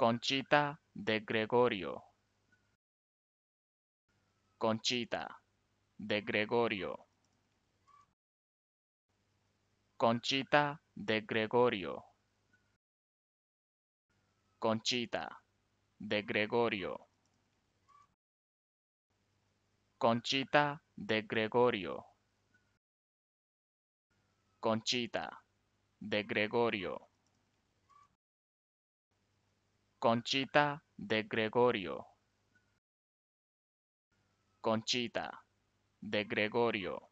Conchita de Gregorio Conchita de Gregorio Conchita de Gregorio Conchita de Gregorio Conchita de Gregorio Conchita de Gregorio Conchita de Gregorio. Conchita de Gregorio.